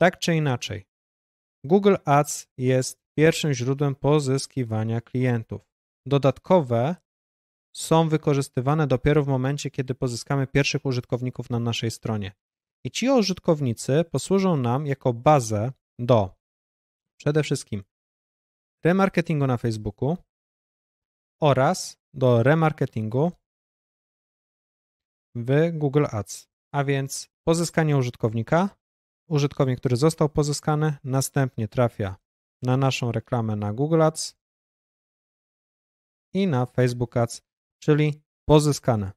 Tak czy inaczej, Google Ads jest pierwszym źródłem pozyskiwania klientów. Dodatkowe są wykorzystywane dopiero w momencie, kiedy pozyskamy pierwszych użytkowników na naszej stronie. I ci użytkownicy posłużą nam jako bazę do przede wszystkim remarketingu na Facebooku oraz do remarketingu w Google Ads. A więc pozyskanie użytkownika użytkownik, który został pozyskany, następnie trafia na naszą reklamę na Google Ads i na Facebook Ads, czyli pozyskane.